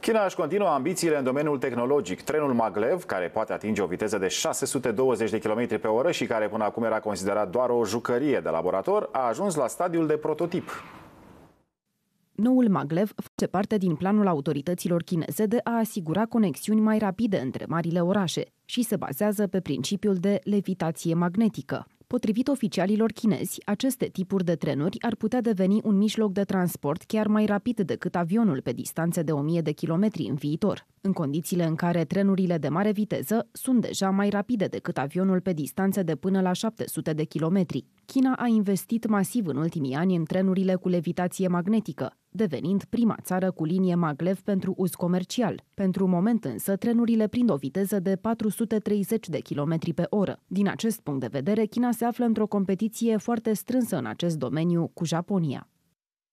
China își continuă ambițiile în domeniul tehnologic. Trenul Maglev, care poate atinge o viteză de 620 de km pe oră și care până acum era considerat doar o jucărie de laborator, a ajuns la stadiul de prototip. Noul Maglev face parte din planul autorităților chineze de a asigura conexiuni mai rapide între marile orașe și se bazează pe principiul de levitație magnetică. Potrivit oficialilor chinezi, aceste tipuri de trenuri ar putea deveni un mijloc de transport chiar mai rapid decât avionul pe distanțe de 1000 de kilometri în viitor, în condițiile în care trenurile de mare viteză sunt deja mai rapide decât avionul pe distanțe de până la 700 de kilometri. China a investit masiv în ultimii ani în trenurile cu levitație magnetică, devenind prima țară cu linie maglev pentru uz comercial. Pentru moment însă, trenurile prind o viteză de 430 de km pe oră. Din acest punct de vedere, China se află într-o competiție foarte strânsă în acest domeniu cu Japonia.